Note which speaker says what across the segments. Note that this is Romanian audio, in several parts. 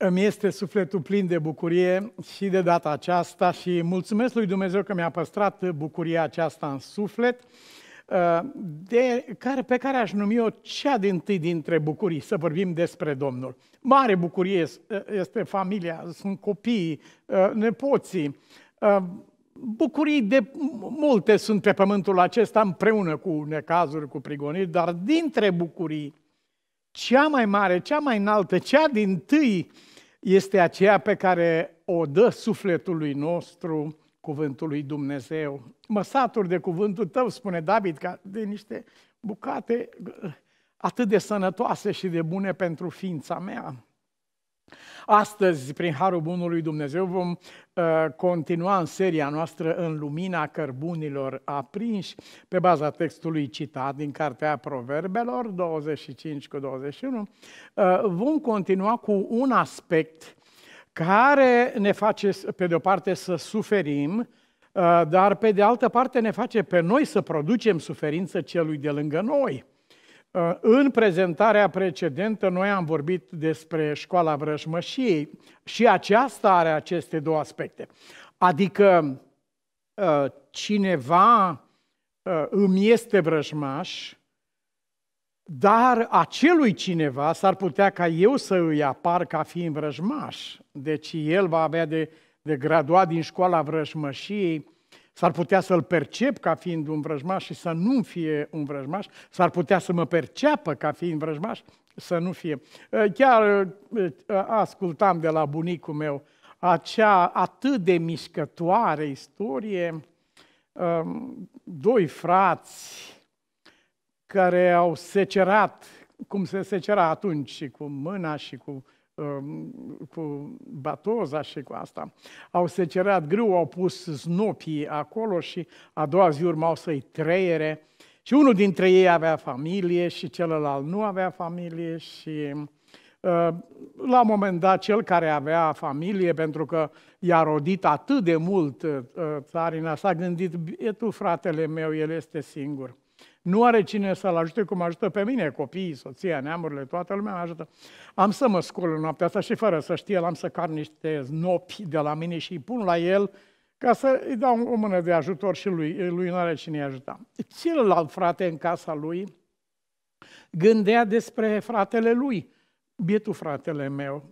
Speaker 1: Îmi este sufletul plin de bucurie și de data aceasta și mulțumesc lui Dumnezeu că mi-a păstrat bucuria aceasta în suflet, uh, de care, pe care aș numi-o cea din tâi dintre bucurii, să vorbim despre Domnul. Mare bucurie uh, este familia, sunt copiii, uh, nepoții, bucurii de multe sunt pe pământul acesta împreună cu necazuri, cu prigoniri, dar dintre bucurii cea mai mare, cea mai înaltă, cea din tâi este aceea pe care o dă sufletului nostru, cuvântul lui Dumnezeu. Mă satur de cuvântul tău, spune David, ca de niște bucate atât de sănătoase și de bune pentru ființa mea. Astăzi, prin Harul Bunului Dumnezeu, vom uh, continua în seria noastră în lumina cărbunilor aprinși, pe baza textului citat din Cartea Proverbelor 25 cu 21. Uh, vom continua cu un aspect care ne face, pe de o parte, să suferim, uh, dar pe de altă parte ne face pe noi să producem suferință celui de lângă noi. În prezentarea precedentă noi am vorbit despre școala vrăjmășiei și aceasta are aceste două aspecte. Adică uh, cineva uh, îmi este vrăjmaș, dar acelui cineva s-ar putea ca eu să îi apar ca fiind vrăjmaș. Deci el va avea de, de graduat din școala vrăjmășiei S-ar putea să-l percep ca fiind un vrăjmaș și să nu fie un vrăjmaș, s-ar putea să mă perceapă ca fiind vrăjmaș, să nu fie. Eh, chiar eh, ascultam de la bunicul meu acea atât de mișcătoare istorie, ehm, doi frați care au secerat, cum se secera atunci, și cu mâna și cu Um, cu batoza și cu asta. Au secerat grâu, au pus snopii acolo și a doua zi urmau să-i treiere. Și unul dintre ei avea familie și celălalt nu avea familie și uh, la un moment dat, cel care avea familie, pentru că i-a rodit atât de mult uh, țarina, s-a gândit, e tu fratele meu, el este singur. Nu are cine să-l ajute cum ajută pe mine, copiii, soția, neamurile, toată lumea mă ajută. Am să mă scol în noaptea asta și fără să știe, am să car niște nopi de la mine și îi pun la el ca să îi dau o mână de ajutor și lui, lui nu are cine ajuta. Celălalt frate în casa lui gândea despre fratele lui, bietul fratele meu.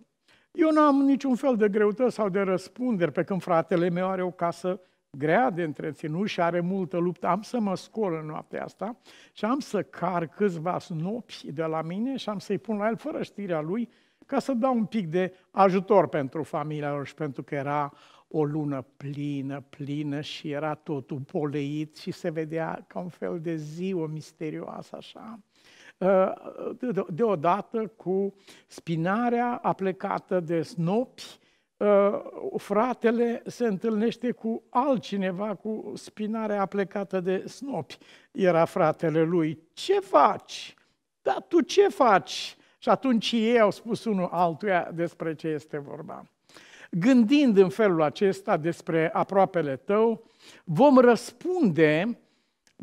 Speaker 1: Eu nu am niciun fel de greutăți sau de răspunderi pe când fratele meu are o casă grea de întreținut și are multă luptă. Am să mă scol în noaptea asta și am să car câțiva snopi de la mine și am să-i pun la el fără știrea lui ca să dau un pic de ajutor pentru familia lor și pentru că era o lună plină, plină și era totul poleit și se vedea ca un fel de ziua misterioasă așa. Ă, deodată cu spinarea aplecată de snopi, Ă, fratele se întâlnește cu altcineva, cu spinarea plecată de snopi. Era fratele lui. Ce faci? Dar tu ce faci? Și atunci ei au spus unul altuia despre ce este vorba. Gândind în felul acesta despre aproapele tău, vom răspunde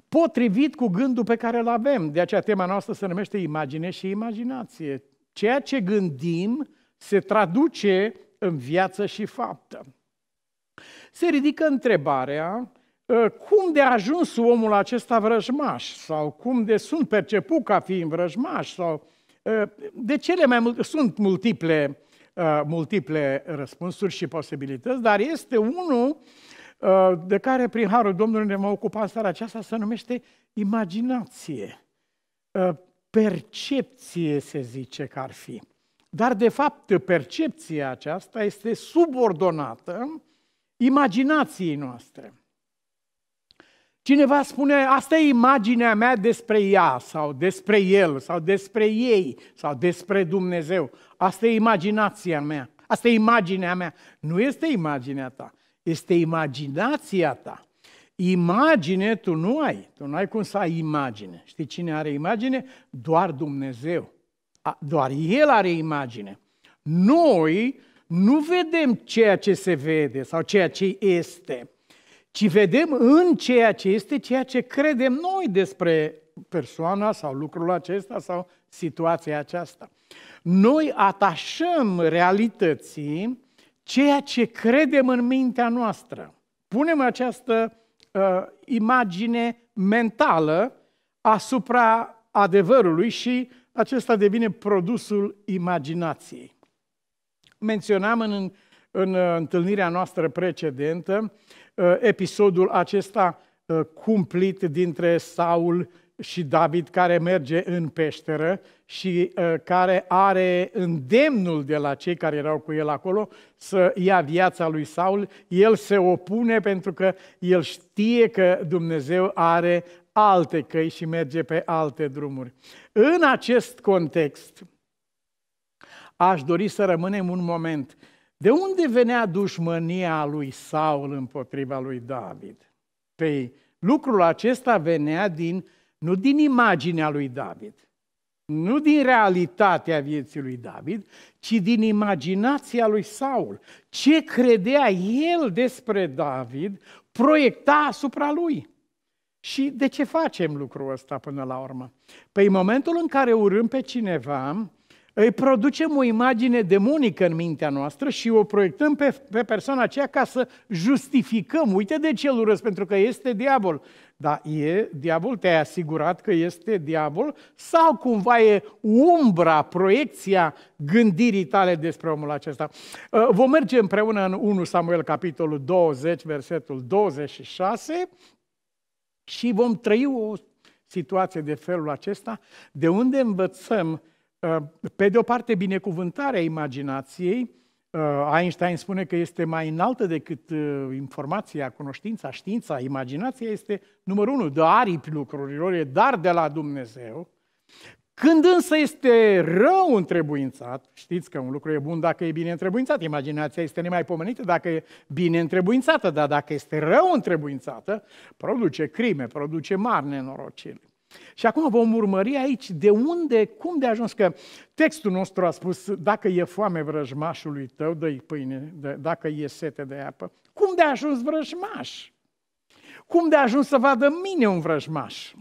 Speaker 1: potrivit cu gândul pe care îl avem. De aceea tema noastră se numește imagine și imaginație. Ceea ce gândim se traduce în viață și faptă. Se ridică întrebarea ă, cum de a ajuns omul acesta vrăjmaș sau cum de sunt perceput ca fiind vrăjmaș sau ă, de cele mai multe, sunt multiple, ă, multiple răspunsuri și posibilități, dar este unul de care prin Harul Domnului ne am ocupat în seara aceasta, se numește imaginație, percepție se zice că ar fi. Dar, de fapt, percepția aceasta este subordonată imaginației noastre. Cineva spune, asta e imaginea mea despre ea, sau despre el, sau despre ei, sau despre Dumnezeu. Asta e imaginația mea, asta e imaginea mea. Nu este imaginea ta, este imaginația ta. Imagine tu nu ai, tu nu ai cum să ai imagine. Știi cine are imagine? Doar Dumnezeu doar El are imagine. Noi nu vedem ceea ce se vede sau ceea ce este, ci vedem în ceea ce este ceea ce credem noi despre persoana sau lucrul acesta sau situația aceasta. Noi atașăm realității ceea ce credem în mintea noastră. Punem această uh, imagine mentală asupra adevărului și acesta devine produsul imaginației. Menționam în, în uh, întâlnirea noastră precedentă uh, episodul acesta uh, cumplit dintre Saul și David care merge în peșteră și care are îndemnul de la cei care erau cu el acolo să ia viața lui Saul, el se opune pentru că el știe că Dumnezeu are alte căi și merge pe alte drumuri. În acest context, aș dori să rămânem un moment. De unde venea dușmânia lui Saul împotriva lui David? Păi, lucrul acesta venea din, nu din imaginea lui David, nu din realitatea vieții lui David, ci din imaginația lui Saul. Ce credea el despre David, proiecta asupra lui. Și de ce facem lucrul ăsta până la urmă? Păi în momentul în care urâm pe cineva, îi producem o imagine demonică în mintea noastră și o proiectăm pe, pe persoana aceea ca să justificăm. Uite de ce îl urăsc, pentru că este diavol. Dar e diavol? Te-ai asigurat că este diavol? Sau cumva e umbra, proiecția gândirii tale despre omul acesta? Ă, vom merge împreună în 1 Samuel, capitolul 20, versetul 26 și vom trăi o situație de felul acesta, de unde învățăm, ă, pe de o parte, binecuvântarea imaginației, ă, Einstein spune că este mai înaltă decât ă, informația, cunoștința, știința, imaginația este numărul unu, de aripi lucrurilor, e dar de la Dumnezeu, când însă este rău întrebuințat, știți că un lucru e bun dacă e bine întrebuințat, imaginația este nemaipomenită dacă e bine întrebuințată, dar dacă este rău întrebuințată, produce crime, produce mari nenorociri. Și acum vom urmări aici de unde, cum de ajuns, că textul nostru a spus, dacă e foame vrăjmașului tău, dă-i pâine, dă, dacă e sete de apă. Cum de ajuns vrăjmaș? Cum de ajuns să vadă mine un vrăjmaș?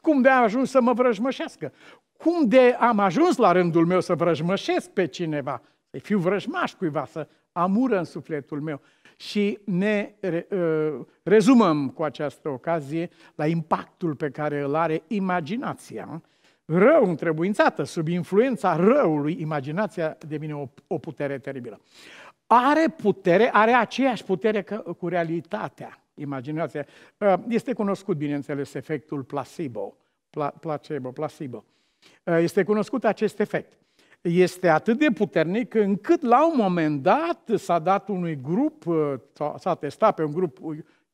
Speaker 1: Cum de a ajuns să mă vrăjmășească? cum de am ajuns la rândul meu să vrăjmășesc pe cineva, să fiu vrăjmaș cuiva, să amură în sufletul meu. Și ne re, uh, rezumăm cu această ocazie la impactul pe care îl are imaginația rău întrebuințată, sub influența răului, imaginația devine o, o putere teribilă. Are putere, are aceeași putere că, cu realitatea, imaginația. Uh, este cunoscut, bineînțeles, efectul placebo. Pla, placebo, placebo. Eh, este cunoscut acest efect. Este atât de puternic încât la un moment dat s-a dat unui grup, eh, s-a testat pe un grup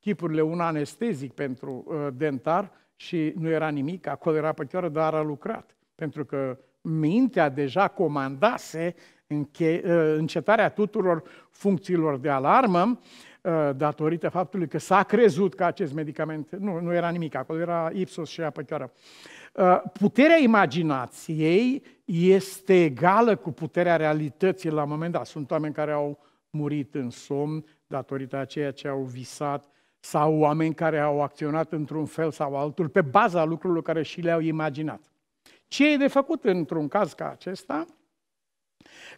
Speaker 1: chipurile un anestezic pentru eh, dentar și nu era nimic, acolo era pătioară, dar a lucrat. Pentru că mintea deja comandase înche- încetarea tuturor funcțiilor de alarmă Uh, datorită faptului că s-a crezut că acest medicament nu, nu era nimic, acolo era ipsos și apă chiară. Uh, puterea imaginației este egală cu puterea realității la moment dat. Sunt oameni care au murit în somn datorită a ceea ce au visat sau oameni care au acționat într-un fel sau altul pe baza lucrurilor care și le-au imaginat. Ce e de făcut într-un caz ca acesta?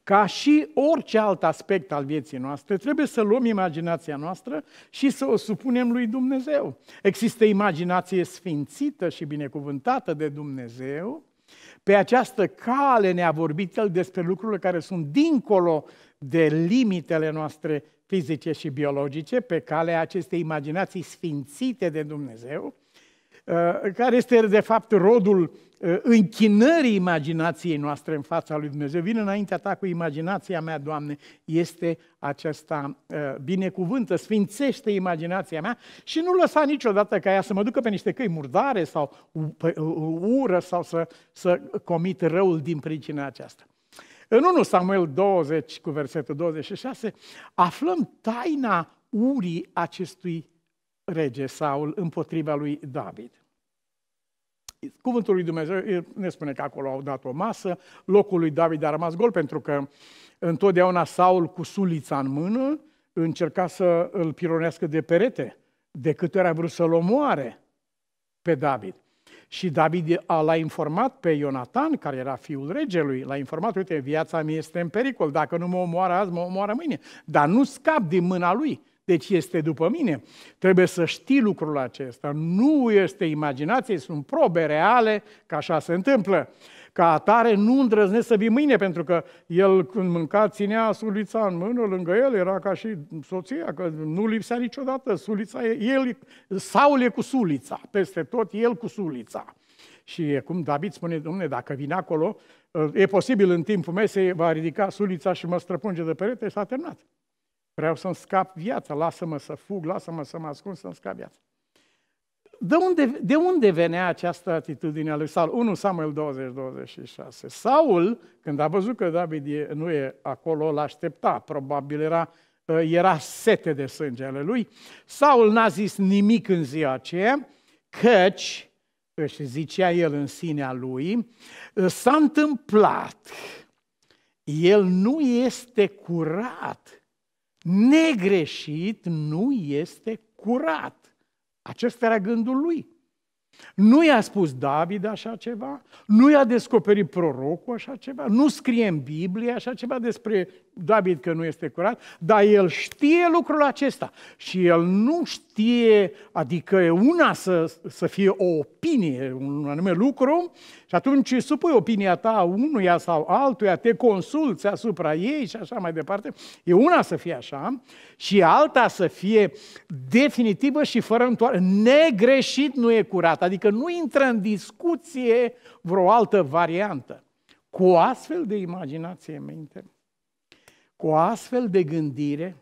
Speaker 1: Ca și orice alt aspect al vieții noastre, trebuie să luăm imaginația noastră și să o supunem lui Dumnezeu. Există imaginație sfințită și binecuvântată de Dumnezeu. Pe această cale ne-a vorbit El despre lucrurile care sunt dincolo de limitele noastre fizice și biologice, pe calea acestei imaginații sfințite de Dumnezeu, uh, care este de fapt rodul Ă, închinării imaginației noastre în fața lui Dumnezeu. Vin înaintea ta cu imaginația mea, Doamne, este aceasta ă, binecuvântă, sfințește imaginația mea și nu lăsa niciodată ca ea să mă ducă pe niște căi murdare sau ură sau să, să comit răul din pricina aceasta. În 1 Samuel 20 cu versetul 26 aflăm taina urii acestui rege Saul împotriva lui David. Cuvântul lui Dumnezeu ne spune că acolo au dat o masă, locul lui David a rămas gol pentru că întotdeauna Saul cu sulița în mână încerca să îl pironească de perete, de câte ori a vrut să-l omoare pe David. Și David a, l-a informat pe Ionatan, care era fiul regelui, l-a informat, uite, viața mea este în pericol, dacă nu mă omoară azi, mă omoară mâine, dar nu scap din mâna lui deci este după mine. Trebuie să știi lucrul acesta. Nu este imaginație, sunt probe reale că așa se întâmplă. Ca atare nu îndrăznesc să vii mâine, pentru că el când mânca ținea sulița în mână, lângă el era ca și soția, că nu lipsea niciodată sulița. El, Saul e cu sulița, peste tot el cu sulița. Și cum David spune, domnule, dacă vine acolo, e posibil în timpul mesei, va ridica sulița și mă străpunge de perete, s-a terminat. Vreau să-mi scap viața, lasă-mă să fug, lasă-mă să mă ascund, să-mi scap viața. De unde, de unde venea această atitudine a lui Saul? 1 Samuel 20, 26. Saul, când a văzut că David nu e acolo, l aștepta, probabil era, ă, era sete de sângele lui. Saul n-a zis nimic în ziua aceea, căci, își zicea el în sinea lui, ă, s-a întâmplat, el nu este curat negreșit nu este curat. Acesta era gândul lui. Nu i-a spus David așa ceva, nu i-a descoperit prorocul așa ceva, nu scrie în Biblie așa ceva despre David că nu este curat, dar el știe lucrul acesta și el nu știe, adică e una să, să fie o opinie, un anume lucru, și atunci supui opinia ta unuia sau altuia, te consulți asupra ei și așa mai departe. E una să fie așa și alta să fie definitivă și fără întoarcere. Negreșit nu e curat, adică nu intră în discuție vreo altă variantă. Cu astfel de imaginație mentală. minte cu astfel de gândire,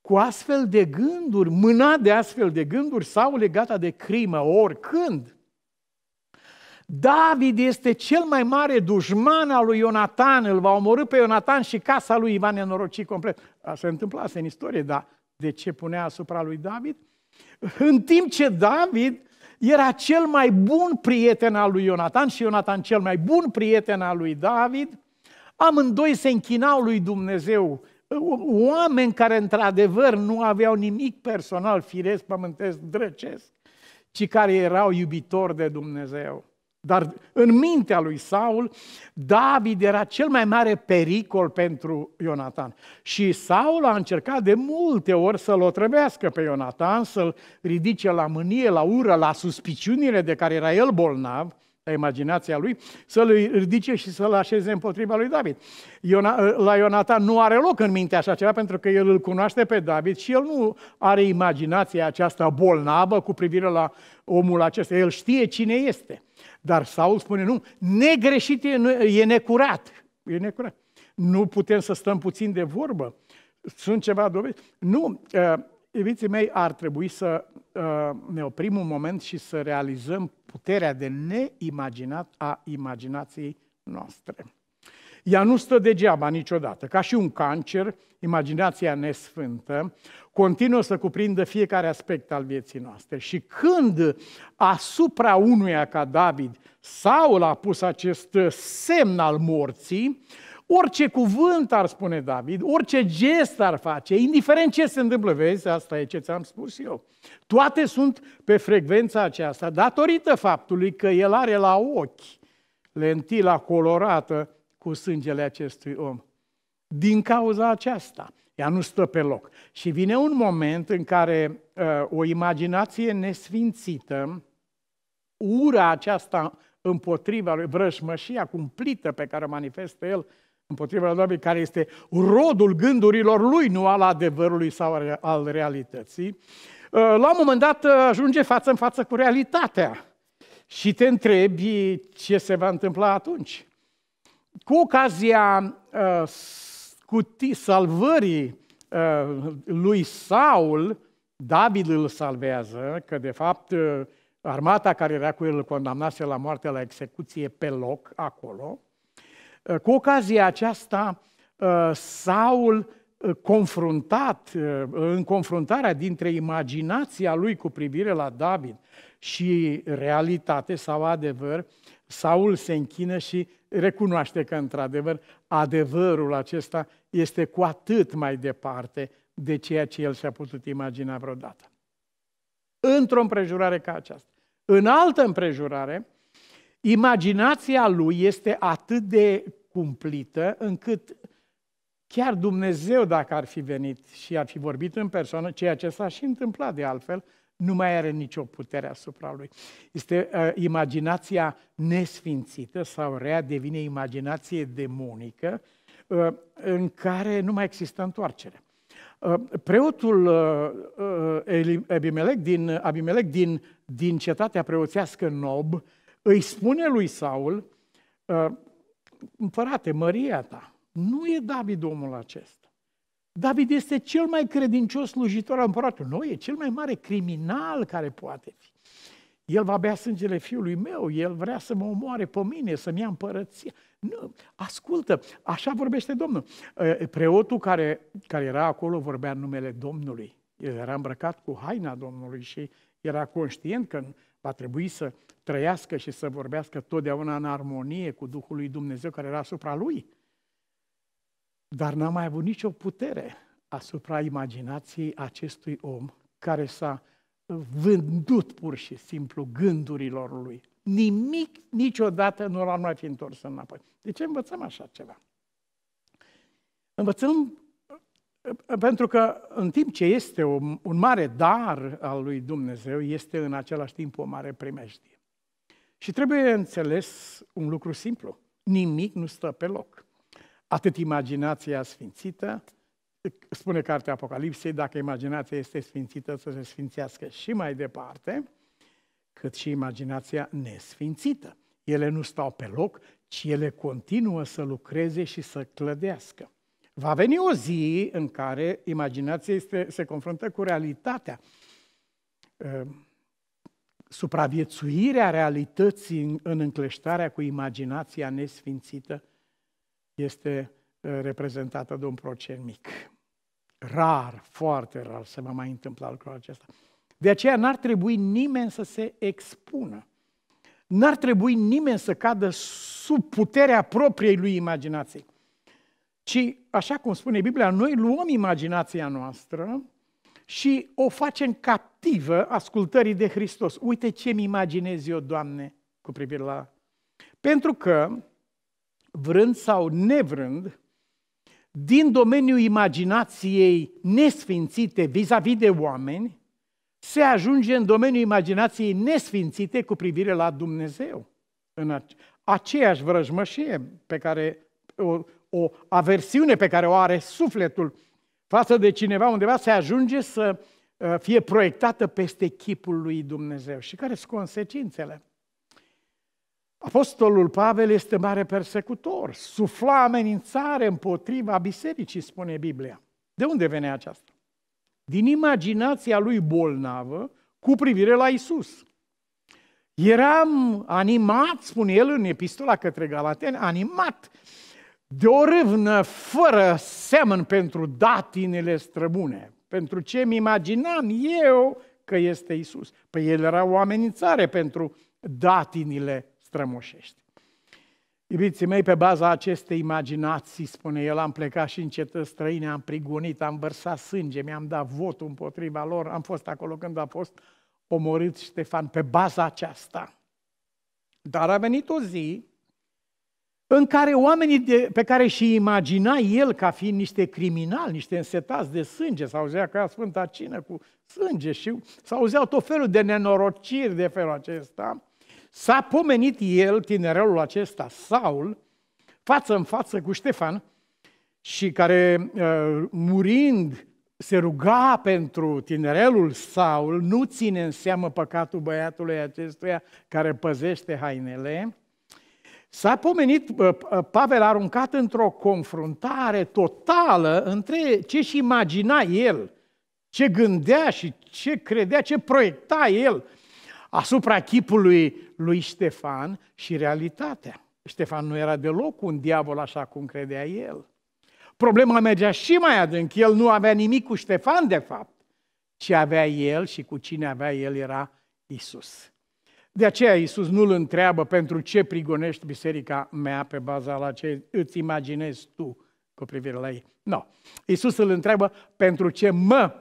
Speaker 1: cu astfel de gânduri, mâna de astfel de gânduri sau legata de crimă, oricând, David este cel mai mare dușman al lui Ionatan, îl va omorâ pe Ionatan și casa lui va norocit complet. Asta se întâmplase în istorie, dar de ce punea asupra lui David? În timp ce David era cel mai bun prieten al lui Ionatan și Ionatan cel mai bun prieten al lui David, Amândoi se închinau lui Dumnezeu, oameni care într-adevăr nu aveau nimic personal, firesc, pământesc, drăcesc, ci care erau iubitori de Dumnezeu. Dar în mintea lui Saul, David era cel mai mare pericol pentru Ionatan. Și Saul a încercat de multe ori să-l otrăvească pe Ionatan, să-l ridice la mânie, la ură, la suspiciunile de care era el bolnav, la imaginația lui, să-l ridice și să-l așeze împotriva lui David. Iona, ă, la Ionatan nu are loc în minte așa ceva, pentru că el îl cunoaște pe David și el nu are imaginația aceasta bolnavă cu privire la omul acesta. El știe cine este. Dar Saul spune, nu, negreșit e, e necurat. E necurat. Nu putem să stăm puțin de vorbă. Sunt ceva dovezi. Nu, ă, Iubiții mei, ar trebui să ă, ne oprim un moment și să realizăm puterea de neimaginat a imaginației noastre. Ea nu stă degeaba niciodată. Ca și un cancer, imaginația nesfântă continuă să cuprindă fiecare aspect al vieții noastre. Și când asupra unuia ca David, Saul a pus acest semn al morții, Orice cuvânt ar spune David, orice gest ar face, indiferent ce se întâmplă, vezi, asta e ce ți-am spus eu. Toate sunt pe frecvența aceasta, datorită faptului că el are la ochi lentila colorată cu sângele acestui om. Din cauza aceasta, ea nu stă pe loc. Și vine un moment în care uh, o imaginație nesfințită, ura aceasta împotriva lui, vrășmășia cumplită pe care o manifestă el, împotriva doamnei care este rodul gândurilor lui, nu al adevărului sau al realității, uh, la un moment dat uh, ajunge față în față cu realitatea și te întrebi ce se va întâmpla atunci. Cu ocazia scutii, uh, salvării lui Saul, David îl salvează, că de fapt armata care era cu el îl condamnase la moarte, la execuție pe loc, acolo, Eh, cu ocazia aceasta, eh, Saul eh, confruntat, în confruntarea dintre imaginația lui cu privire la David și realitate sau adevăr, Saul se închină și recunoaște că, într-adevăr, adevărul acesta este cu atât mai departe de ceea ce el și-a putut imagina vreodată. Într-o împrejurare ca aceasta. În altă împrejurare, Imaginația lui este atât de cumplită încât chiar Dumnezeu, dacă ar fi venit și ar fi vorbit în persoană, ceea ce s-a și întâmplat de altfel, nu mai are nicio putere asupra lui. Este uh, imaginația nesfințită sau rea devine imaginație demonică uh, în care nu mai există întoarcere. Uh, preotul uh, uh, Abimelec din, Abimelec din, din cetatea preoțească Nob îi spune lui Saul, împărate, măria ta, nu e David omul acesta. David este cel mai credincios slujitor al împăratului. Nu, e cel mai mare criminal care poate fi. El va bea sângele fiului meu, el vrea să mă omoare pe mine, să-mi ia împărăția. Nu, ascultă, așa vorbește Domnul. Ă, preotul care, care era acolo vorbea în numele Domnului. El era îmbrăcat cu haina Domnului și era conștient că va trebui să trăiască și să vorbească totdeauna în armonie cu Duhul lui Dumnezeu care era asupra lui. Dar n-a mai avut nicio putere asupra imaginației acestui om care s-a vândut pur și simplu gândurilor lui. Nimic niciodată nu l-a mai fi întors înapoi. De ce învățăm așa ceva? Învățăm pentru că în timp ce este un, un mare dar al lui Dumnezeu, este în același timp o mare primejdie. Și trebuie înțeles un lucru simplu. Nimic nu stă pe loc. Atât imaginația sfințită, spune cartea Apocalipsei, dacă imaginația este sfințită, să se sfințească și mai departe, cât și imaginația nesfințită. Ele nu stau pe loc, ci ele continuă să lucreze și să clădească. Va veni o zi în care imaginația este, se confruntă cu realitatea. Ehm, supraviețuirea realității în, în încleștarea cu imaginația nesfințită este eh, reprezentată de un procent mic. Rar, foarte rar se va mai întâmpla lucrul acesta. De aceea n-ar trebui nimeni să se expună. N-ar trebui nimeni să cadă sub puterea propriei lui imaginației ci, așa cum spune Biblia, noi luăm imaginația noastră și o facem captivă ascultării de Hristos. Uite ce-mi imaginez eu, Doamne, cu privire la... Pentru că, vrând sau nevrând, din domeniul imaginației nesfințite vis-a-vis de oameni, se ajunge în domeniul imaginației nesfințite cu privire la Dumnezeu. În aceeași vrăjmășie pe care o, o aversiune pe care o are sufletul față de cineva undeva, se ajunge să uh, fie proiectată peste chipul lui Dumnezeu. Și care sunt consecințele? Apostolul Pavel este mare persecutor, sufla amenințare împotriva bisericii, spune Biblia. De unde vine aceasta? Din imaginația lui bolnavă cu privire la Isus. Eram animat, spune el în epistola către Galateni, animat de o râvnă fără semn pentru datinele străbune, pentru ce îmi imaginam eu că este Isus. Păi el era o amenințare pentru datinile strămoșești. Iubiții mei, pe baza acestei imaginații, spune el, am plecat și în cetăți străine, am prigonit, am vărsat sânge, mi-am dat votul împotriva lor, am fost acolo când a fost omorât Ștefan, pe baza aceasta. Dar a venit o zi în care oamenii de, pe care și imagina el ca fiind niște criminali, niște însetați de sânge, sau auzea că era Sfânta Cină cu sânge și sau auzeau tot felul de nenorociri de felul acesta, s-a pomenit el, tinerelul acesta, Saul, față în față cu Ștefan, și care, uh, murind, se ruga pentru tinerelul Saul, nu ține în seamă păcatul băiatului acestuia care păzește hainele, S-a pomenit, Pavel a aruncat într-o confruntare totală între ce și imagina el, ce gândea și ce credea, ce proiecta el asupra chipului lui Ștefan și realitatea. Ștefan nu era deloc un diavol așa cum credea el. Problema mergea și mai adânc. El nu avea nimic cu Ștefan, de fapt, ce avea el și cu cine avea el era Isus. De aceea Iisus nu-l întreabă pentru ce prigonești biserica mea pe baza la ce îți imaginezi tu cu privire la ei. Nu. No. Iisus îl întreabă pentru ce mă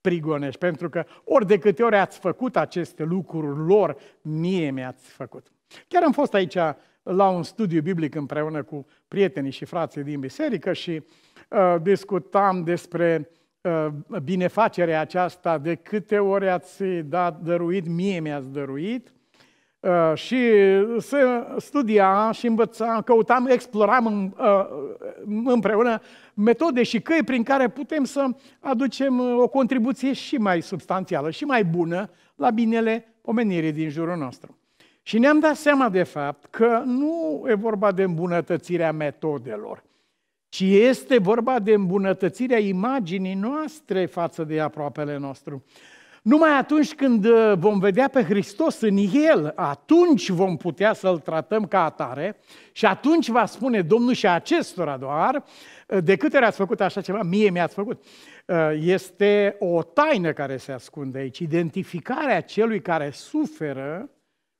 Speaker 1: prigonești, pentru că ori de câte ori ați făcut aceste lucruri lor, mie mi-ați făcut. Chiar am fost aici la un studiu biblic împreună cu prietenii și frații din biserică și uh, discutam despre uh, binefacerea aceasta, de câte ori ați dat, dăruit, mie mi-ați dăruit, Uh, și se studia și învăța, căutam, exploram uh, împreună metode și căi prin care putem să aducem uh, o contribuție și mai substanțială și mai bună la binele omenirii din jurul nostru. Și ne-am dat seama de fapt că nu e vorba de îmbunătățirea metodelor, ci este vorba de îmbunătățirea imaginii noastre față de aproapele nostru. Numai atunci când uh, vom vedea pe Hristos în el, atunci vom putea să-l tratăm ca atare și atunci va spune Domnul și acestora doar, uh, de câte ori ați făcut așa ceva, mie mi-ați făcut. Uh, este o taină care se ascunde aici, identificarea celui care suferă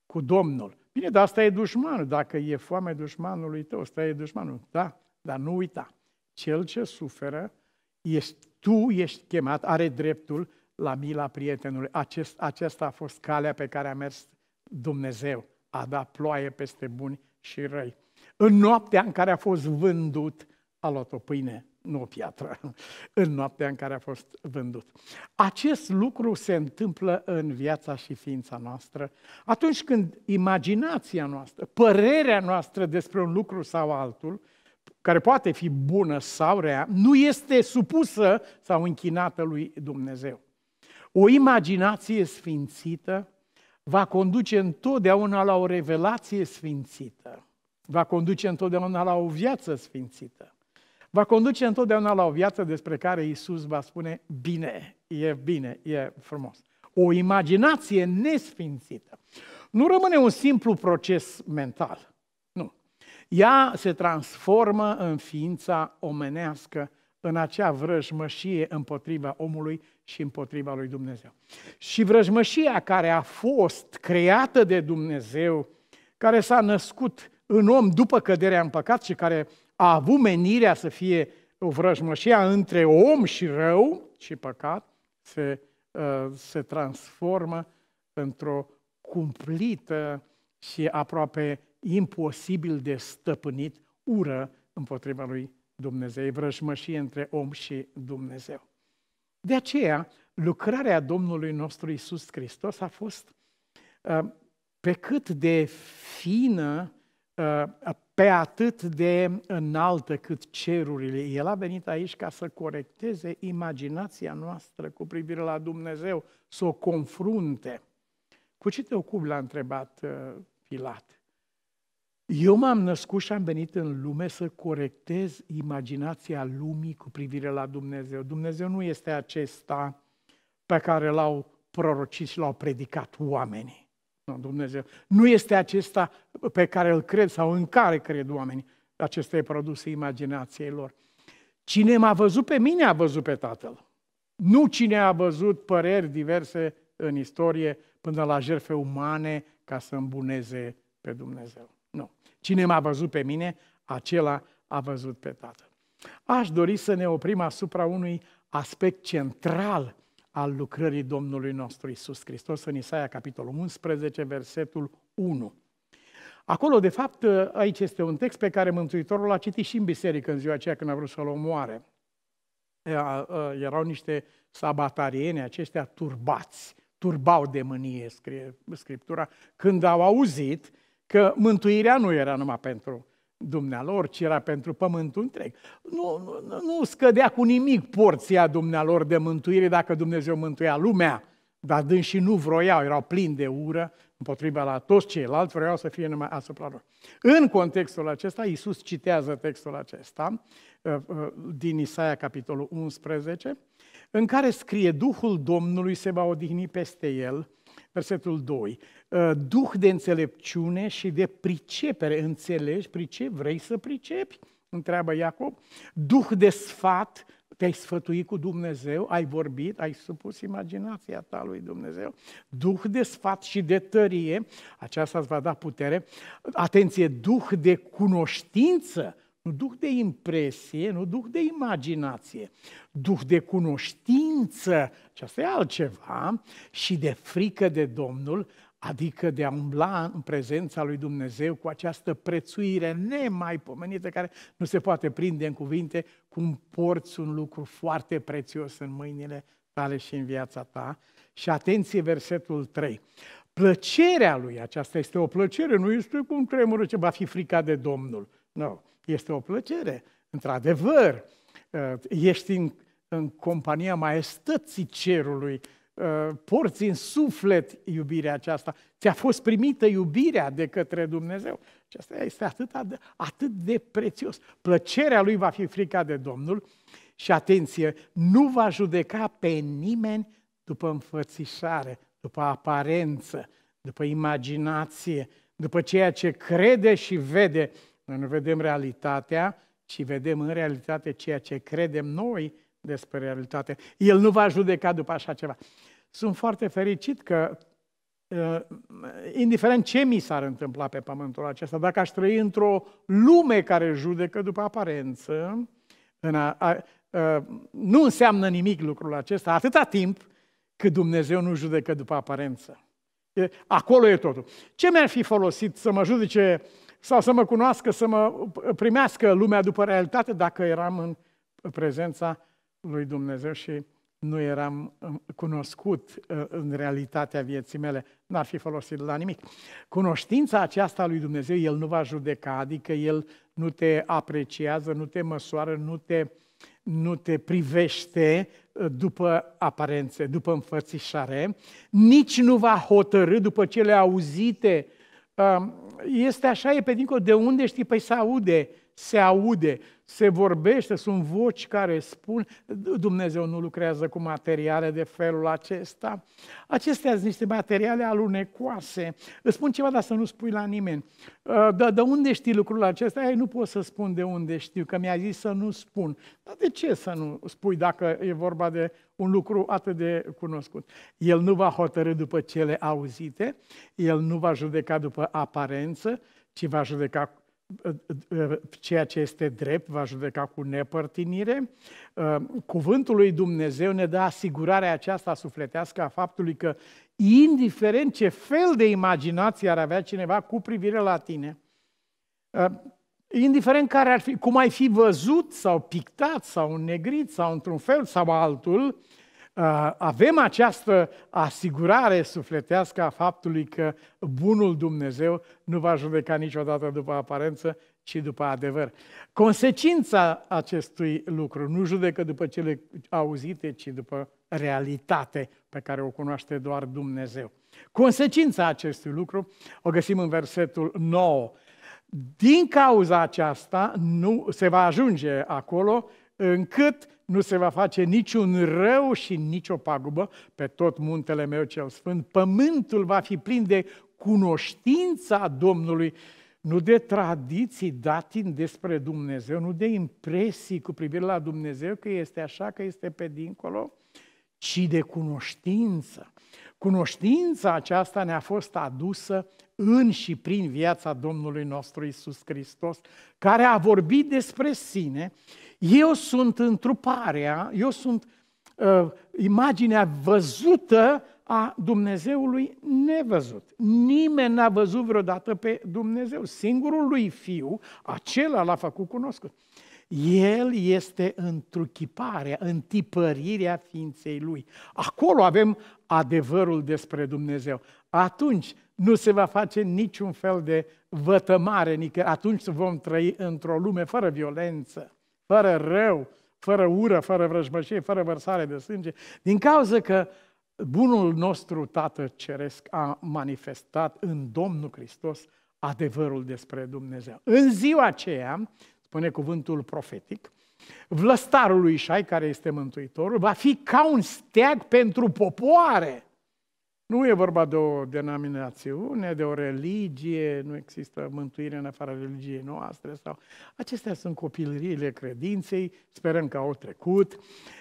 Speaker 1: cu Domnul. Bine, dar asta e dușmanul, dacă e foame dușmanului tău, ăsta e dușmanul, da, dar nu uita, cel ce suferă, ești, tu ești chemat, are dreptul la mila prietenului. Acest, aceasta a fost calea pe care a mers Dumnezeu. A dat ploaie peste buni și răi. În noaptea în care a fost vândut, a luat o pâine, nu o piatră. În noaptea în care a fost vândut. Acest lucru se întâmplă în viața și ființa noastră atunci când imaginația noastră, părerea noastră despre un lucru sau altul, care poate fi bună sau rea, nu este supusă sau închinată lui Dumnezeu. O imaginație sfințită va conduce întotdeauna la o revelație sfințită, va conduce întotdeauna la o viață sfințită, va conduce întotdeauna la o viață despre care Isus va spune, bine, e bine, e frumos. O imaginație nesfințită. Nu rămâne un simplu proces mental, nu. Ea se transformă în ființa omenească, în acea vrăjmășie împotriva omului și împotriva lui Dumnezeu. Și vrăjmășia care a fost creată de Dumnezeu, care s-a născut în om după căderea în păcat și care a avut menirea să fie o vrăjmășie între om și rău și păcat, se, uh, se transformă într-o cumplită și aproape imposibil de stăpânit ură împotriva lui Dumnezeu. E vrăjmășie între om și Dumnezeu. De aceea, lucrarea Domnului nostru Isus Hristos a fost uh, pe cât de fină, uh, pe atât de înaltă cât cerurile. El a venit aici ca să corecteze imaginația noastră cu privire la Dumnezeu, să o confrunte. Cu ce te ocupi, l-a întrebat uh, Pilat. Eu m-am născut și am venit în lume să corectez imaginația lumii cu privire la Dumnezeu. Dumnezeu nu este acesta pe care l-au prorocit și l-au predicat oamenii. Nu, Dumnezeu. Nu este acesta pe care îl cred sau în care cred oamenii. Acesta e produsul imaginației lor. Cine m-a văzut pe mine a văzut pe Tatăl. Nu cine a văzut păreri diverse în istorie până la jertfe umane ca să îmbuneze pe Dumnezeu. Cine m-a văzut pe mine, acela a văzut pe Tatăl. Aș dori să ne oprim asupra unui aspect central al lucrării Domnului nostru Isus Hristos în Isaia, capitolul 11, versetul 1. Acolo, de fapt, aici este un text pe care Mântuitorul l-a citit și în biserică în ziua aceea când a vrut să-l omoare. Erau niște sabatarieni aceștia turbați, turbau de mânie, scrie Scriptura, când au auzit că mântuirea nu era numai pentru dumnealor, ci era pentru pământul întreg. Nu, nu, nu scădea cu nimic porția dumnealor de mântuire dacă Dumnezeu mântuia lumea, dar dânsii nu vroiau, erau plini de ură împotriva la toți ceilalți, vreau să fie numai asupra lor. În contextul acesta, Iisus citează textul acesta uh, uh, din Isaia, capitolul 11, în care scrie Duhul Domnului se va odihni peste el, versetul 2. Uh, duh de înțelepciune și de pricepere. Înțelegi, pricep, vrei să pricepi? Întreabă Iacob. Duh de sfat, te-ai sfătuit cu Dumnezeu, ai vorbit, ai supus imaginația ta lui Dumnezeu, duh de sfat și de tărie, aceasta îți va da putere, atenție, duh de cunoștință, nu duh de impresie, nu duh de imaginație, duh de cunoștință, și asta e altceva, și de frică de Domnul, adică de a umbla în prezența lui Dumnezeu cu această prețuire nemaipomenită care nu se poate prinde în cuvinte cum porți un lucru foarte prețios în mâinile tale și în viața ta. Și atenție versetul 3. Plăcerea lui, aceasta este o plăcere, nu este cum tremură ce va fi frica de Domnul. Nu. No. Este o plăcere, într-adevăr. Uh, ești în, în compania maestății cerului, uh, porți în suflet iubirea aceasta. Ți-a fost primită iubirea de către Dumnezeu. Și asta este atât, atât de prețios. Plăcerea lui va fi frica de Domnul și, atenție, nu va judeca pe nimeni după înfățișare, după aparență, după imaginație, după ceea ce crede și vede, noi nu vedem realitatea, ci vedem în realitate ceea ce credem noi despre realitate. El nu va judeca după așa ceva. Sunt foarte fericit că, uh, indiferent ce mi s-ar întâmpla pe pământul acesta, dacă aș trăi într-o lume care judecă după aparență, în a, a, a, uh, nu înseamnă nimic lucrul acesta, atâta timp cât Dumnezeu nu judecă după aparență. Acolo e totul. Ce mi-ar fi folosit să mă judece uh, sau să mă cunoască, să mă primească lumea după realitate dacă eram în prezența lui Dumnezeu și nu eram uh, cunoscut uh, în realitatea vieții mele, n-ar fi folosit la nimic. Cunoștința aceasta lui Dumnezeu, El nu va judeca, adică El nu te apreciază, nu te măsoară, nu te, nu te privește uh, după aparențe, după înfățișare, nici nu va hotărâ după cele auzite este așa, e pe dincolo, de unde știi? Păi se aude se aude, se vorbește, sunt voci care spun, Dumnezeu nu lucrează cu materiale de felul acesta. Acestea sunt niște materiale alunecoase. Îți spun ceva, dar să nu spui la nimeni. Uh, de, de unde știi lucrul acesta? Ei, nu pot să spun de unde știu, că mi-a zis să nu spun. Dar de ce să nu spui dacă e vorba de un lucru atât de cunoscut? El nu va hotărâ după cele auzite, el nu va judeca după aparență, ci va judeca ceea ce este drept, va judeca cu nepărtinire. Uh, cuvântul lui Dumnezeu ne dă asigurarea aceasta sufletească a faptului că, indiferent ce fel de imaginație ar avea cineva cu privire la tine, uh, indiferent care ar fi, cum ai fi văzut sau pictat sau negrit sau într-un fel sau altul, avem această asigurare sufletească a faptului că bunul Dumnezeu nu va judeca niciodată după aparență, ci după adevăr. Consecința acestui lucru nu judecă după cele auzite, ci după realitate pe care o cunoaște doar Dumnezeu. Consecința acestui lucru o găsim în versetul 9. Din cauza aceasta nu se va ajunge acolo încât nu se va face niciun rău și nicio pagubă pe tot muntele meu cel sfânt. Pământul va fi plin de cunoștința Domnului, nu de tradiții datin despre Dumnezeu, nu de impresii cu privire la Dumnezeu că este așa, că este pe dincolo, ci de cunoștință. Cunoștința aceasta ne-a fost adusă în și prin viața Domnului nostru Isus Hristos, care a vorbit despre sine eu sunt întruparea, eu sunt uh, imaginea văzută a Dumnezeului nevăzut. Nimeni n-a văzut vreodată pe Dumnezeu. Singurul lui Fiu, acela l-a făcut cunoscut. El este întruchiparea, întipărirea ființei lui. Acolo avem adevărul despre Dumnezeu. Atunci nu se va face niciun fel de vătămare, nici atunci vom trăi într-o lume fără violență, fără rău, fără ură, fără vrăjmășie, fără vărsare de sânge, din cauza că bunul nostru Tată Ceresc a manifestat în Domnul Hristos adevărul despre Dumnezeu. În ziua aceea, spune cuvântul profetic, vlăstarul lui Șai, care este Mântuitorul, va fi ca un steag pentru popoare. Nu e vorba de o denominațiune, de o religie, nu există mântuire în afara religiei noastre. sau Acestea sunt copilăriile credinței, sperăm că au trecut.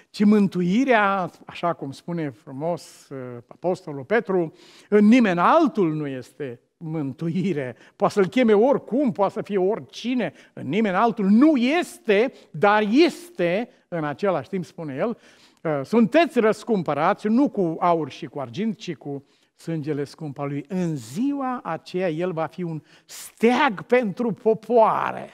Speaker 1: Ci mântuirea, așa cum spune frumos uh, apostolul Petru, în nimeni altul nu este mântuire. Poate să-l cheme oricum, poate să fie oricine, în nimeni altul. Nu este, dar este, în același timp spune el, sunteți răscumpărați, nu cu aur și cu argint, ci cu sângele scump al lui. În ziua aceea el va fi un steag pentru popoare.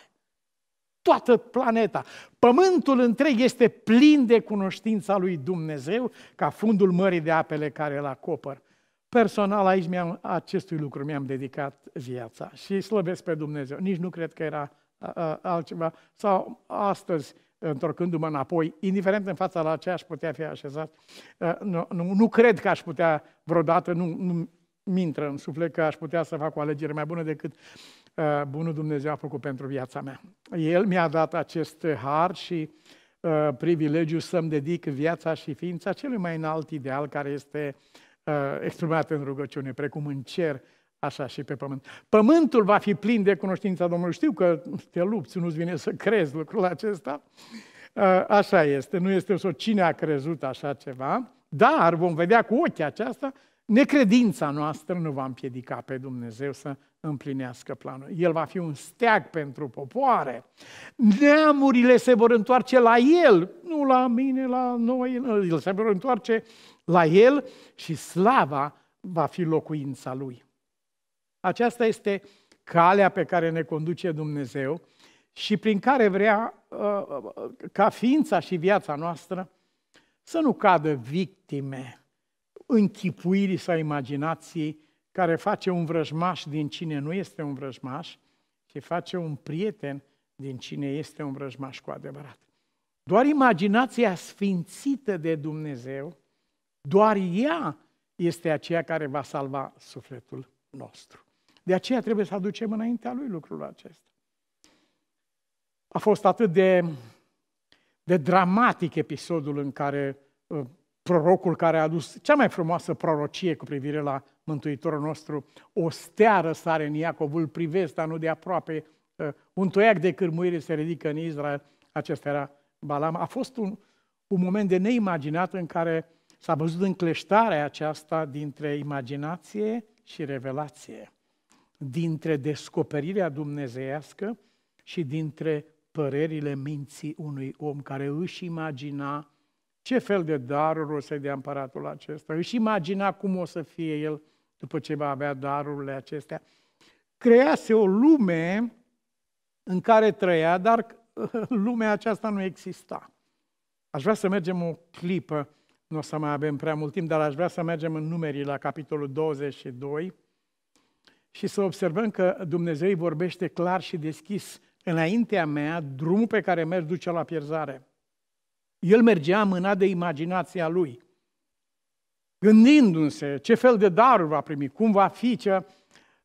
Speaker 1: Toată planeta. Pământul întreg este plin de cunoștința lui Dumnezeu, ca fundul mării de apele care îl acopăr. Personal, aici mi-am, acestui lucru mi-am dedicat viața și slăbesc pe Dumnezeu. Nici nu cred că era a, a, altceva. Sau astăzi, întorcându-mă înapoi, indiferent în fața la ce aș putea fi așezat, uh, nu, nu, nu cred că aș putea vreodată, nu, nu mi-intră în suflet că aș putea să fac o alegere mai bună decât uh, bunul Dumnezeu a făcut pentru viața mea. El mi-a dat acest har și uh, privilegiu să-mi dedic viața și ființa celui mai înalt ideal care este uh, exprimat în rugăciune, precum în cer așa și pe pământ. Pământul va fi plin de cunoștința Domnului. Știu că te lupți, nu-ți vine să crezi lucrul acesta. Uh, așa este, nu este o cine a crezut așa ceva, dar vom vedea cu ochii aceasta, necredința noastră nu va împiedica pe Dumnezeu să împlinească planul. El va fi un steag pentru popoare. Neamurile se vor întoarce la el, nu la mine, la noi, el se vor întoarce la el și slava va fi locuința lui. Aceasta este calea pe care ne conduce Dumnezeu și prin care vrea uh, uh, ca ființa și viața noastră să nu cadă victime închipuirii sau imaginației care face un vrăjmaș din cine nu este un vrăjmaș și face un prieten din cine este un vrăjmaș cu adevărat. Doar imaginația sfințită de Dumnezeu, doar ea este aceea care va salva sufletul nostru. De aceea trebuie să aducem înaintea lui lucrul acesta. A fost atât de, de dramatic episodul în care ă, prorocul care a adus cea mai frumoasă prorocie cu privire la Mântuitorul nostru, o steară sare în Iacov, îl privesc, dar nu de aproape, ă, un toiac de cârmuire se ridică în Israel, acesta era Balam. A fost un, un moment de neimaginat în care s-a văzut încleștarea aceasta dintre imaginație și revelație dintre descoperirea dumnezeiască și dintre părerile minții unui om care își imagina ce fel de daruri o să dea împăratul acesta, își imagina cum o să fie el după ce va avea darurile acestea. Crease o lume în care trăia, dar lumea aceasta nu exista. Aș vrea să mergem o clipă, nu o să mai avem prea mult timp, dar aș vrea să mergem în numerii la capitolul 22, și să observăm că Dumnezeu îi vorbește clar și deschis. Înaintea mea, drumul pe care merg duce la pierzare. El mergea mâna de imaginația lui, gândindu-se ce fel de daruri va primi, cum va fi, ce...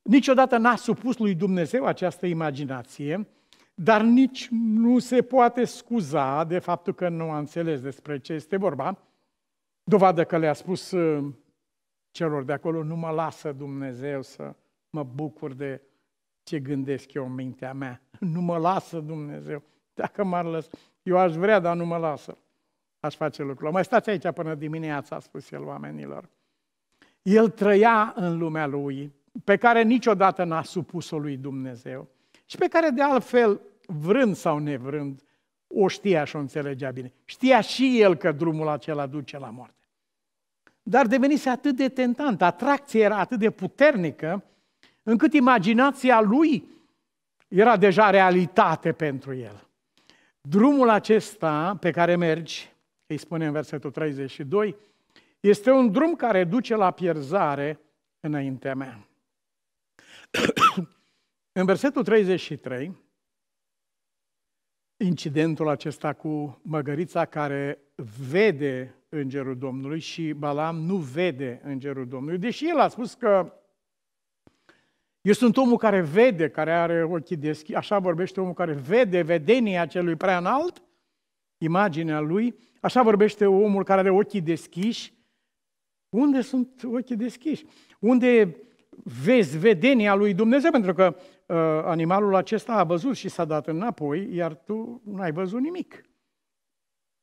Speaker 1: Niciodată n-a supus lui Dumnezeu această imaginație, dar nici nu se poate scuza de faptul că nu a înțeles despre ce este vorba. Dovadă că le-a spus uh, celor de acolo, nu mă lasă Dumnezeu să mă bucur de ce gândesc eu în mintea mea. Nu mă lasă Dumnezeu. Dacă m-ar lăsa, eu aș vrea, dar nu mă lasă. Aș face lucrul. Mai stați aici până dimineața, a spus el oamenilor. El trăia în lumea lui, pe care niciodată n-a supus-o lui Dumnezeu și pe care de altfel, vrând sau nevrând, o știa și o înțelegea bine. Știa și el că drumul acela duce la moarte. Dar devenise atât de tentant, atracția era atât de puternică, încât imaginația lui era deja realitate pentru el. Drumul acesta pe care mergi, îi spune în versetul 32, este un drum care duce la pierzare înaintea mea. în versetul 33, incidentul acesta cu măgărița care vede îngerul Domnului și Balam nu vede îngerul Domnului, deși el a spus că eu sunt omul care vede, care are ochii deschiși, așa vorbește omul care vede vedenia celui prea înalt, imaginea lui, așa vorbește omul care are ochii deschiși. Unde sunt ochii deschiși? Unde vezi vedenia lui Dumnezeu? Pentru că uh, animalul acesta a văzut și s-a dat înapoi, iar tu n-ai văzut nimic.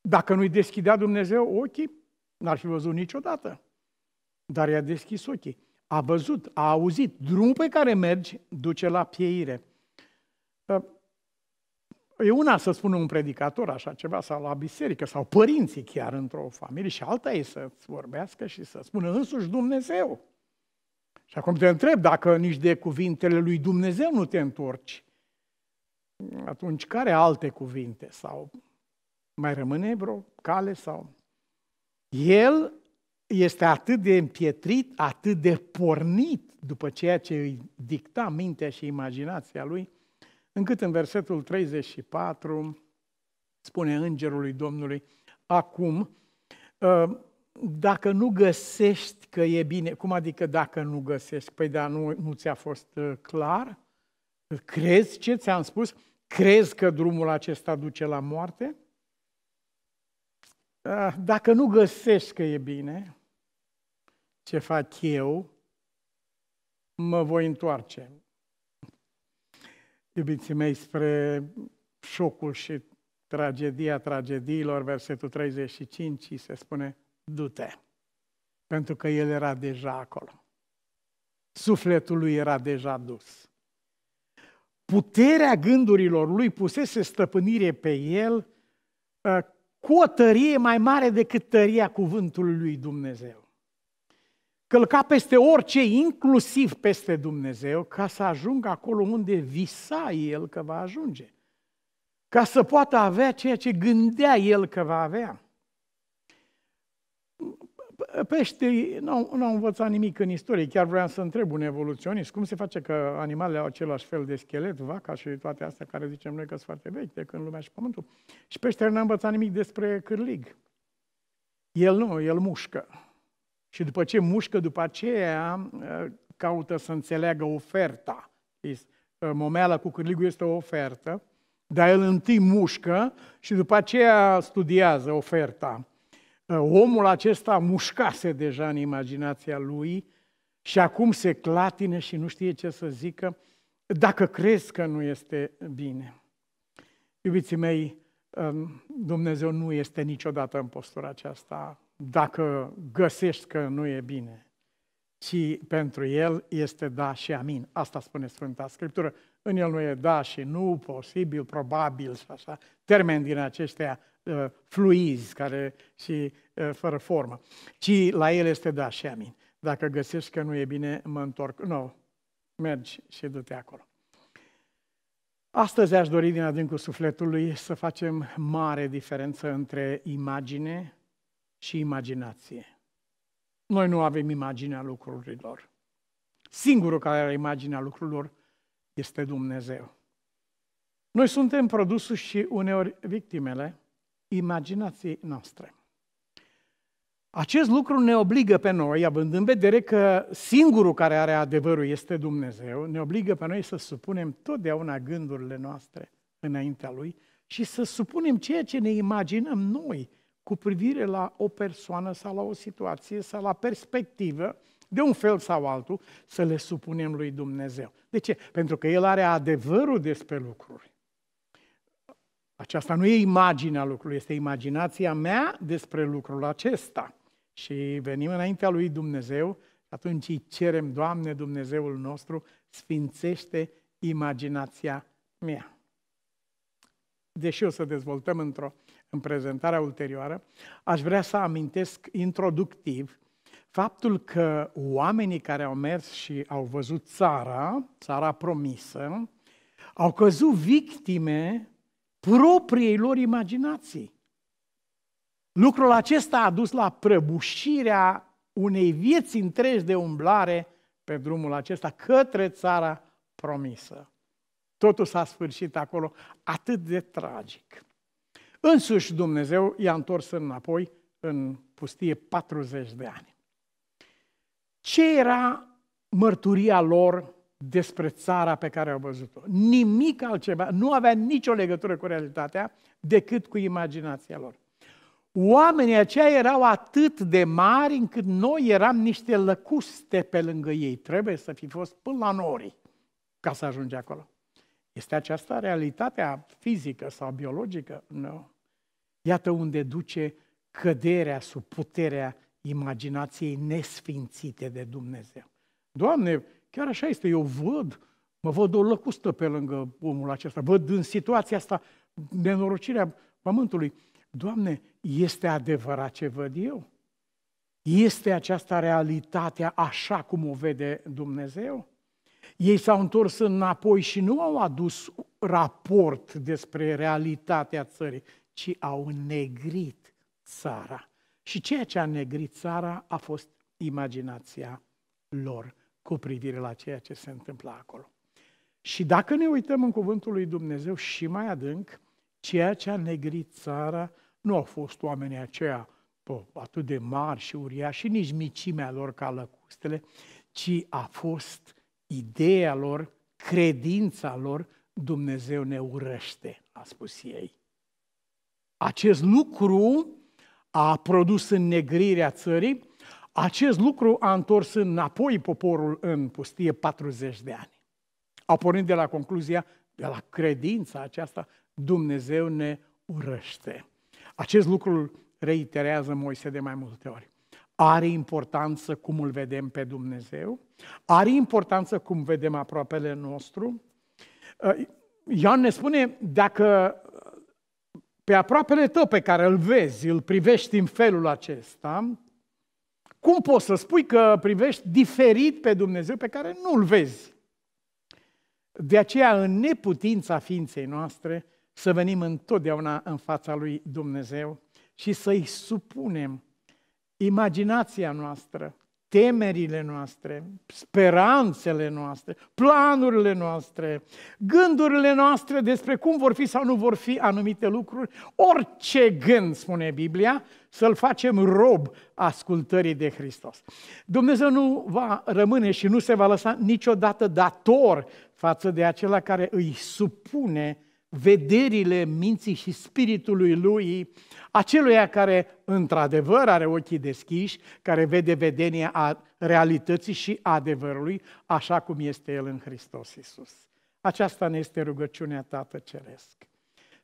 Speaker 1: Dacă nu-i deschidea Dumnezeu ochii, n-ar fi văzut niciodată. Dar i-a deschis ochii a văzut, a auzit. Drumul pe care mergi duce la pieire. Ă, e una să spună un predicator așa ceva, sau la biserică, sau părinții chiar într-o familie, și alta e să vorbească și să spună însuși Dumnezeu. Și acum te întreb dacă nici de cuvintele lui Dumnezeu nu te întorci. Atunci, care alte cuvinte? Sau mai rămâne vreo cale? Sau... El este atât de împietrit, atât de pornit după ceea ce îi dicta mintea și imaginația lui, încât în versetul 34 spune îngerului Domnului, acum, ă, dacă nu găsești că e bine, cum adică dacă nu găsești? Păi da, nu, nu ți-a fost ă, clar? Crezi ce ți-am spus? Crezi că drumul acesta duce la moarte? Ă, dacă nu găsești că e bine, ce fac eu, mă voi întoarce. Iubiții mei, spre șocul și tragedia tragediilor, versetul 35, se spune, du-te, pentru că el era deja acolo. Sufletul lui era deja dus. Puterea gândurilor lui pusese stăpânire pe el uh, cu o tărie mai mare decât tăria cuvântului lui Dumnezeu călca peste orice, inclusiv peste Dumnezeu, ca să ajungă acolo unde visa el că va ajunge. Ca să poată avea ceea ce gândea el că va avea. Pește nu, nu au învățat nimic în istorie. Chiar vreau să întreb un evoluționist cum se face că animalele au același fel de schelet, vaca și toate astea care zicem noi că sunt foarte vechi de când lumea și pământul. Și peștele nu a învățat nimic despre cârlig. El nu, el mușcă. Și după ce mușcă, după aceea uh, caută să înțeleagă oferta. Uh, momeala cu cârligul este o ofertă, dar el întâi mușcă și după aceea studiază oferta. Uh, omul acesta mușcase deja în imaginația lui și acum se clatine și nu știe ce să zică dacă crezi că nu este bine. Iubiții mei, um, Dumnezeu nu este niciodată în postura aceasta dacă găsești că nu e bine, ci pentru el este da și amin. Asta spune Sfânta Scriptură. În el nu e da și nu, posibil, probabil și așa. Termen din aceștia uh, fluizi care și uh, fără formă. Ci la el este da și amin. Dacă găsești că nu e bine, mă întorc. Nu, no, mergi și du-te acolo. Astăzi aș dori din adâncul sufletului să facem mare diferență între imagine și imaginație. Noi nu avem imaginea lucrurilor. Singurul care are imaginea lucrurilor este Dumnezeu. Noi suntem produsul și uneori victimele imaginației noastre. Acest lucru ne obligă pe noi, având în vedere că singurul care are adevărul este Dumnezeu, ne obligă pe noi să supunem totdeauna gândurile noastre înaintea Lui și să supunem ceea ce ne imaginăm noi cu privire la o persoană sau la o situație sau la perspectivă, de un fel sau altul, să le supunem lui Dumnezeu. De ce? Pentru că El are adevărul despre lucruri. Aceasta nu e imaginea lucrului, este imaginația mea despre lucrul acesta. Și venim înaintea lui Dumnezeu, atunci îi cerem, Doamne Dumnezeul nostru, sfințește imaginația mea. Deși o să dezvoltăm într-o în prezentarea ulterioară, aș vrea să amintesc introductiv faptul că oamenii care au mers și au văzut țara, țara promisă, au căzut victime propriei lor imaginații. Lucrul acesta a dus la prăbușirea unei vieți întregi de umblare pe drumul acesta către țara promisă. Totul s-a sfârșit acolo atât de tragic. Însuși Dumnezeu i-a întors înapoi în pustie 40 de ani. Ce era mărturia lor despre țara pe care au văzut-o? Nimic altceva, nu avea nicio legătură cu realitatea decât cu imaginația lor. Oamenii aceia erau atât de mari încât noi eram niște lăcuste pe lângă ei. Trebuie să fi fost până la nori ca să ajunge acolo. Este aceasta realitatea fizică sau biologică? Nu. Iată unde duce căderea sub puterea imaginației nesfințite de Dumnezeu. Doamne, chiar așa este, eu văd, mă văd o lăcustă pe lângă omul acesta, văd în situația asta nenorocirea pământului. Doamne, este adevărat ce văd eu? Este aceasta realitatea așa cum o vede Dumnezeu? Ei s-au întors înapoi și nu au adus raport despre realitatea țării, ci au negrit țara. Și ceea ce a negrit țara a fost imaginația lor cu privire la ceea ce se întâmplă acolo. Și dacă ne uităm în cuvântul lui Dumnezeu și mai adânc, ceea ce a negrit țara nu au fost oamenii aceia bă, atât de mari și uriași, și nici micimea lor ca lăcustele, ci a fost ideea lor, credința lor, Dumnezeu ne urăște, a spus ei. Acest lucru a produs înnegrirea țării, acest lucru a întors înapoi poporul în pustie 40 de ani. Au pornit de la concluzia, de la credința aceasta, Dumnezeu ne urăște. Acest lucru reiterează Moise de mai multe ori. Are importanță cum îl vedem pe Dumnezeu? Are importanță cum vedem aproapele nostru? Uh, Ioan ne spune, dacă uh, pe aproapele tău pe care îl vezi, îl privești în felul acesta, cum poți să spui că privești diferit pe Dumnezeu pe care nu îl vezi? De aceea, în neputința ființei noastre, să venim întotdeauna în fața lui Dumnezeu și să-i supunem imaginația noastră, temerile noastre, speranțele noastre, planurile noastre, gândurile noastre despre cum vor fi sau nu vor fi anumite lucruri, orice gând, spune Biblia, să-l facem rob ascultării de Hristos. Dumnezeu nu va rămâne și nu se va lăsa niciodată dator față de acela care îi supune vederile minții și spiritului lui, aceluia care într-adevăr are ochii deschiși, care vede vedenia a realității și adevărului, așa cum este El în Hristos Iisus. Aceasta ne este rugăciunea Tată Ceresc.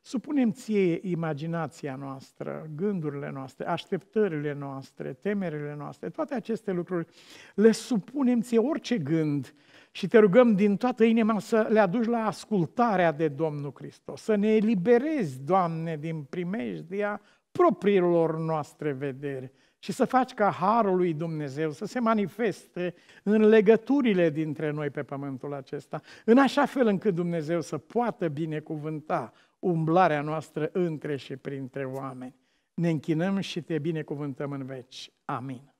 Speaker 1: Supunem ție imaginația noastră, gândurile noastre, așteptările noastre, temerile noastre, toate aceste lucruri, le supunem ție orice gând, uh, și te rugăm din toată inima să le aduci la ascultarea de Domnul Hristos, să ne eliberezi, Doamne, din primejdia propriilor noastre vederi și să faci ca Harul lui Dumnezeu să se manifeste în legăturile dintre noi pe pământul acesta, în așa fel încât Dumnezeu să poată binecuvânta umblarea noastră între și printre oameni. Ne închinăm și te binecuvântăm în veci. Amin.